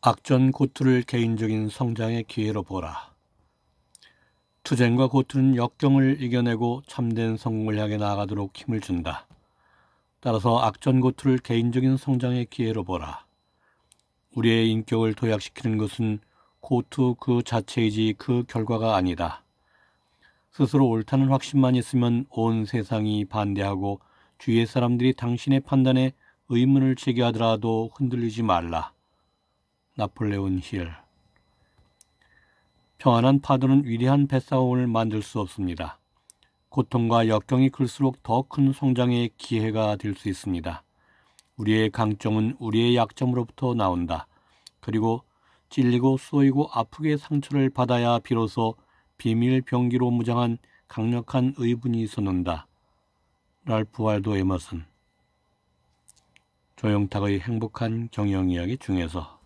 악전 고투를 개인적인 성장의 기회로 보라. 투쟁과 고투는 역경을 이겨내고 참된 성공을 향해 나아가도록 힘을 준다. 따라서 악전 고투를 개인적인 성장의 기회로 보라. 우리의 인격을 도약시키는 것은 고투 그 자체이지 그 결과가 아니다. 스스로 옳다는 확신만 있으면 온 세상이 반대하고 주위의 사람들이 당신의 판단에 의문을 제기하더라도 흔들리지 말라. 나폴레온 힐 평안한 파도는 위대한 뱃사공을 만들 수 없습니다. 고통과 역경이 클수록 더 큰 성장의 기회가 될 수 있습니다. 우리의 강점은 우리의 약점으로부터 나온다. 그리고 찔리고 쏘이고 아프게 상처를 받아야 비로소 비밀 병기로 무장한 강력한 의분이 서는다. 랄프 왈도 에머슨 조영탁의 행복한 경영 이야기 중에서